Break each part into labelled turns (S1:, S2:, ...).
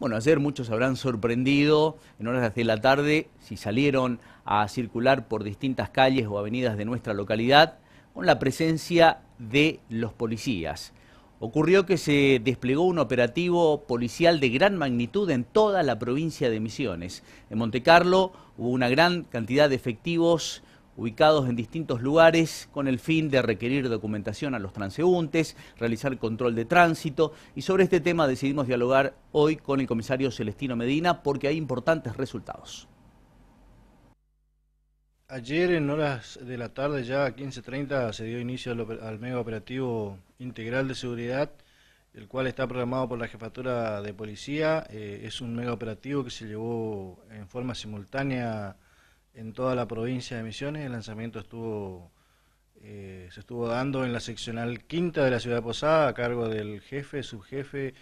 S1: Bueno, ayer muchos habrán sorprendido en horas de la tarde si salieron a circular por distintas calles o avenidas de nuestra localidad con la presencia de los policías. Ocurrió que se desplegó un operativo policial de gran magnitud en toda la provincia de Misiones. En Montecarlo hubo una gran cantidad de efectivos ubicados en distintos lugares con el fin de requerir documentación a los transeúntes, realizar control de tránsito y sobre este tema decidimos dialogar hoy con el comisario Celestino Medina porque hay importantes resultados.
S2: Ayer en horas de la tarde, ya a 15.30, se dio inicio al, mega operativo integral de seguridad, el cual está programado por la Jefatura de Policía. Eh, es un mega operativo que se llevó en forma simultánea en toda la provincia de Misiones. El lanzamiento estuvo eh, se estuvo dando en la seccional quinta de la ciudad de Posada a cargo del jefe, subjefe,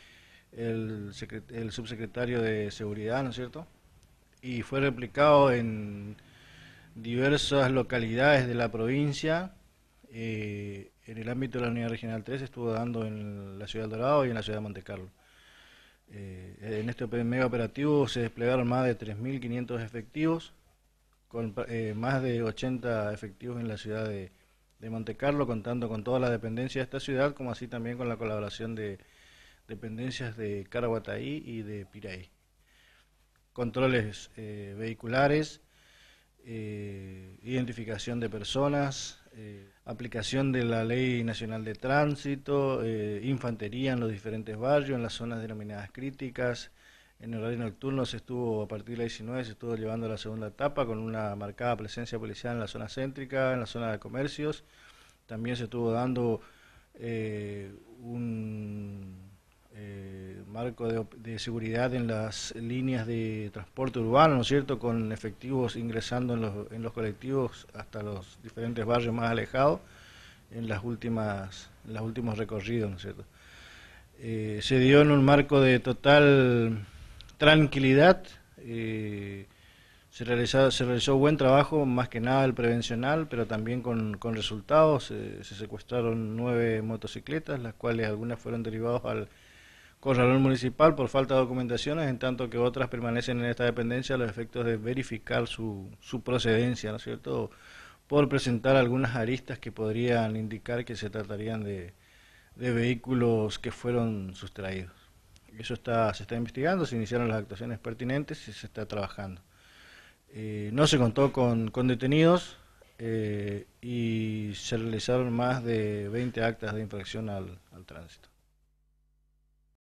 S2: el, el subsecretario de seguridad, ¿no es cierto? Y fue replicado en diversas localidades de la provincia. Eh, en el ámbito de la Unidad Regional 3 estuvo dando en la ciudad de Dorado y en la ciudad de Montecarlo. Eh, en este mega operativo se desplegaron más de 3.500 efectivos con eh, más de 80 efectivos en la ciudad de, Montecarlo, contando con todas las dependencias de esta ciudad, como así también con la colaboración de dependencias de Caraguataí y de Piraí. Controles eh, vehiculares, eh, identificación de personas, aplicación de la Ley Nacional de Tránsito, infantería en los diferentes barrios, en las zonas denominadas críticas, en el horario nocturno se estuvo, a partir de las 19, se estuvo llevando la segunda etapa con una marcada presencia policial en la zona céntrica, en la zona de comercios. También se estuvo dando eh, un eh, marco de, seguridad en las líneas de transporte urbano, ¿no es cierto?, con efectivos ingresando en los, colectivos hasta los diferentes barrios más alejados en las últimas los últimos recorridos, ¿no es cierto? Eh, se dio en un marco de total tranquilidad. Eh, se, realizó, buen trabajo, más que nada el prevencional, pero también con, resultados. se secuestraron nueve motocicletas, las cuales algunas fueron derivadas al corralón municipal por falta de documentaciones, en tanto que otras permanecen en esta dependencia a los efectos de verificar su, procedencia, ¿no es cierto? Por presentar algunas aristas que podrían indicar que se tratarían de vehículos que fueron sustraídos. Eso se está investigando, se iniciaron las actuaciones pertinentes y se está trabajando. Eh, no se contó con, con detenidos eh, y se realizaron más de 20 actas de infracción al,